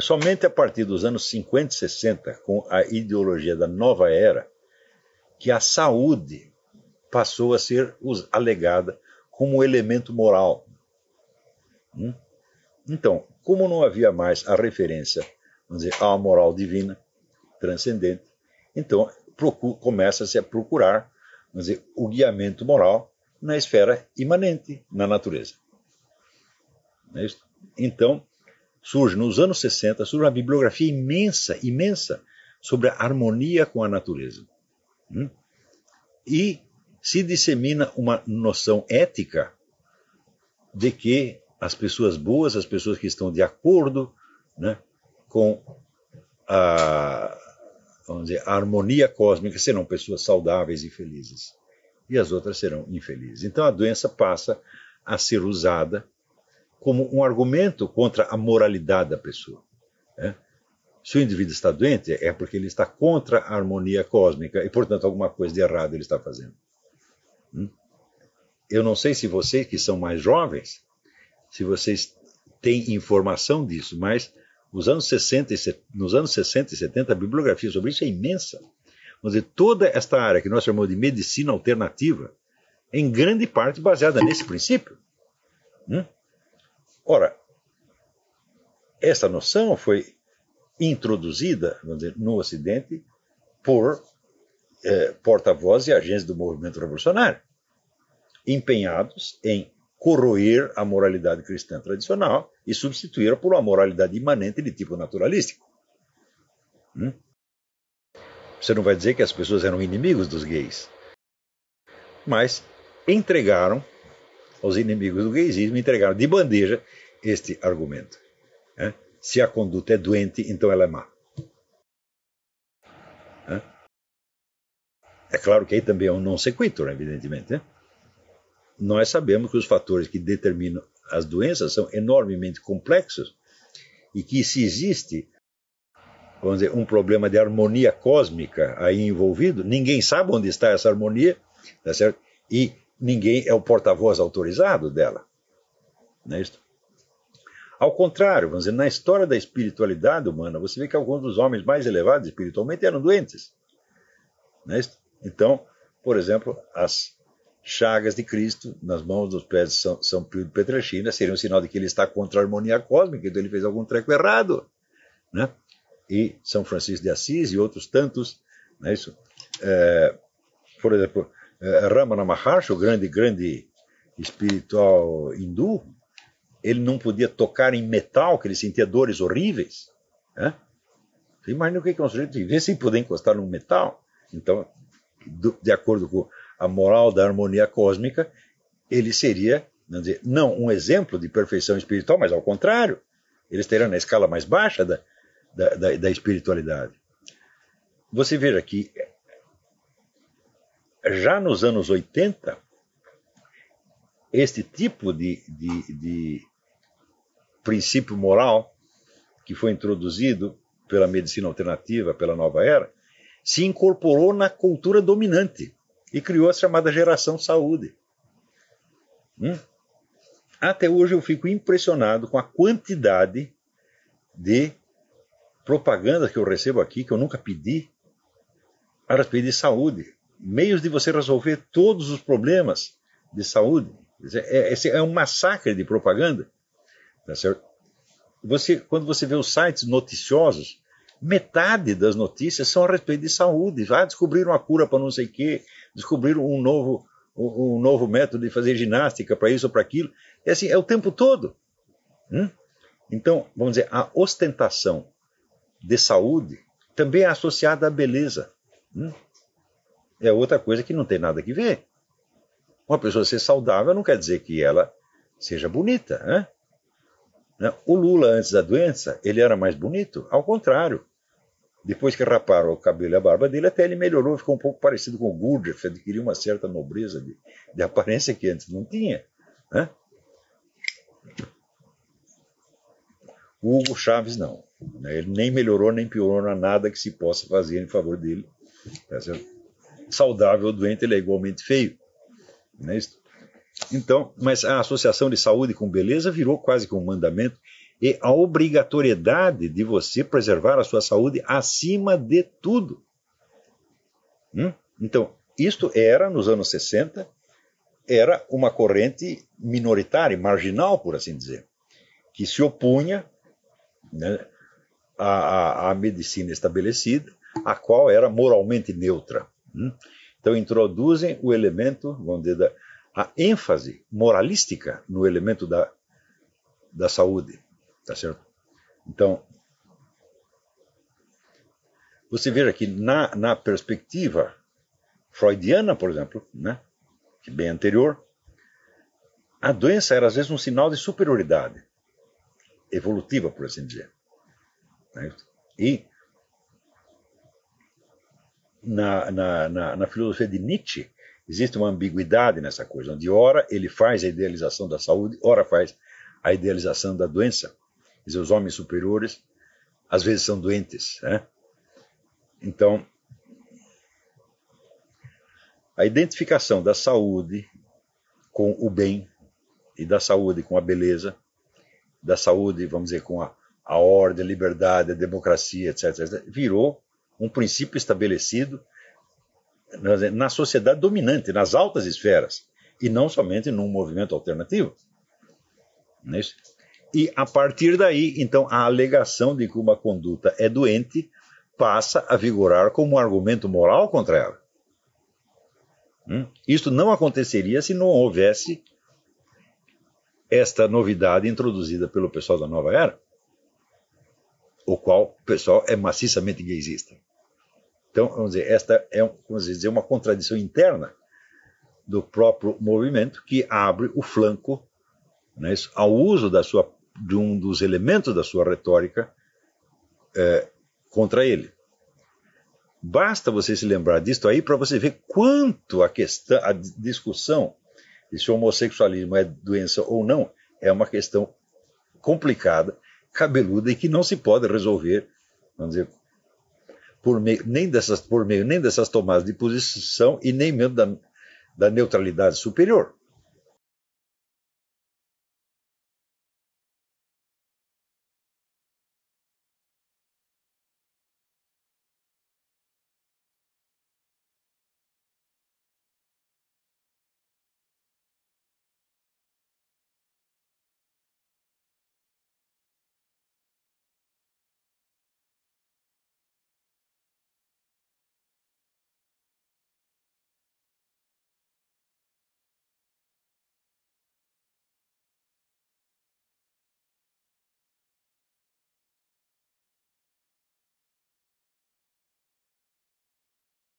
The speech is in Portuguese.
É somente a partir dos anos 50 e 60, com a ideologia da nova era, que a saúde passou a ser alegada como um elemento moral. Hum? Então, como não havia mais a referência vamos dizer, à moral divina, transcendente, então começa-se a procurar vamos dizer, o guiamento moral na esfera imanente, na natureza. É então, surge nos anos 60, surge uma bibliografia imensa, imensa, sobre a harmonia com a natureza. Hum? E se dissemina uma noção ética de que as pessoas boas, as pessoas que estão de acordo né, com a, dizer, a harmonia cósmica, serão pessoas saudáveis e felizes. E as outras serão infelizes. Então a doença passa a ser usada como um argumento contra a moralidade da pessoa. Né? Se o indivíduo está doente, é porque ele está contra a harmonia cósmica e, portanto, alguma coisa de errado ele está fazendo. Hum? Eu não sei se vocês que são mais jovens, se vocês têm informação disso, mas nos anos 60 e, nos anos 60 e 70 a bibliografia sobre isso é imensa. dizer, toda esta área que nós chamamos de medicina alternativa é em grande parte baseada nesse princípio. Hum? Ora, essa noção foi introduzida no Ocidente por eh, porta-vozes e agentes do movimento revolucionário, empenhados em corroer a moralidade cristã tradicional e substituí-la por uma moralidade imanente de tipo naturalístico. Hum? Você não vai dizer que as pessoas eram inimigos dos gays, mas entregaram aos inimigos do gaysismo entregaram de bandeja este argumento. Se a conduta é doente, então ela é má. É claro que aí também é um non sequitur, evidentemente. Nós sabemos que os fatores que determinam as doenças são enormemente complexos e que se existe vamos dizer, um problema de harmonia cósmica aí envolvido, ninguém sabe onde está essa harmonia, tá certo? E ninguém é o porta-voz autorizado dela. Não é isso? Ao contrário, vamos dizer, na história da espiritualidade humana, você vê que alguns dos homens mais elevados espiritualmente eram doentes. Não é isso? Então, por exemplo, as chagas de Cristo nas mãos dos pés de São, São Pio de Petrachina seriam um sinal de que ele está contra a harmonia cósmica, então ele fez algum treco errado. Né? E São Francisco de Assis e outros tantos, não é isso? É, por exemplo, é, é Ramana Maharshi, o grande, grande espiritual hindu, ele não podia tocar em metal, que ele sentia dores horríveis. Né? Você imagina o que é um sujeito viver sem poder encostar num metal. Então, do, de acordo com a moral da harmonia cósmica, ele seria, não, dizer, não um exemplo de perfeição espiritual, mas ao contrário, ele estaria na escala mais baixa da, da, da, da espiritualidade. Você veja que já nos anos 80, este tipo de, de, de princípio moral que foi introduzido pela medicina alternativa, pela nova era, se incorporou na cultura dominante e criou a chamada geração saúde. Hum? Até hoje eu fico impressionado com a quantidade de propaganda que eu recebo aqui, que eu nunca pedi, a respeito de saúde meios de você resolver todos os problemas de saúde. É, é, um massacre de propaganda. Tá certo? Você, quando você vê os sites noticiosos, metade das notícias são a respeito de saúde. Ah, descobriram uma cura para não sei o quê, descobriram um novo, um, um novo método de fazer ginástica para isso ou para aquilo. É assim, é o tempo todo. Hum? Então, vamos dizer, a ostentação de saúde também é associada à beleza. Hum? é outra coisa que não tem nada que ver. Uma pessoa ser saudável não quer dizer que ela seja bonita. Né? né? O Lula, antes da doença, ele era mais bonito? Ao contrário. Depois que raparam o cabelo e a barba dele, até ele melhorou, ficou um pouco parecido com o Gurdjieff, adquiriu uma certa nobreza de, de aparência que antes não tinha. Né? O Hugo Chaves não. Ele nem melhorou, nem piorou há nada que se possa fazer em favor dele. Tá certo? saudável ou doente, ele é igualmente feio. Não é isso? Então, mas a associação de saúde com beleza virou quase que um mandamento e a obrigatoriedade de você preservar a sua saúde acima de tudo. Hum? Então, isto era, nos anos 60, era uma corrente minoritária, marginal, por assim dizer, que se opunha né, à, à, à medicina estabelecida, a qual era moralmente neutra. Hum? Então introduzem o elemento, vamos dizer, a ênfase moralística no elemento da, da saúde, tá certo? Então, você veja que na, na perspectiva freudiana, por exemplo, né, que é bem anterior, a doença era às vezes um sinal de superioridade evolutiva, por assim dizer. Né? E na, na, na, na filosofia de Nietzsche existe uma ambiguidade nessa coisa, onde ora ele faz a idealização da saúde, ora faz a idealização da doença. Quer dizer, os homens superiores às vezes são doentes. Né? Então, a identificação da saúde com o bem e da saúde com a beleza, da saúde, vamos dizer, com a, a ordem, a liberdade, a democracia, etc, etc, virou um princípio estabelecido na sociedade dominante, nas altas esferas, e não somente num movimento alternativo. É e a partir daí, então, a alegação de que uma conduta é doente passa a vigorar como um argumento moral contra ela. isso hum? Isto não aconteceria se não houvesse esta novidade introduzida pelo pessoal da nova era, o qual o pessoal é maciçamente gaysista. Então, vamos dizer, esta é vamos dizer, uma contradição interna do próprio movimento que abre o flanco né, ao uso da sua, de um dos elementos da sua retórica é, contra ele. Basta você se lembrar disto aí para você ver quanto a questão, a discussão de se o homossexualismo é doença ou não, é uma questão complicada, cabeluda e que não se pode resolver, vamos dizer, por meio, nem dessas, por meio nem dessas tomadas de posição e nem mesmo da, da neutralidade superior.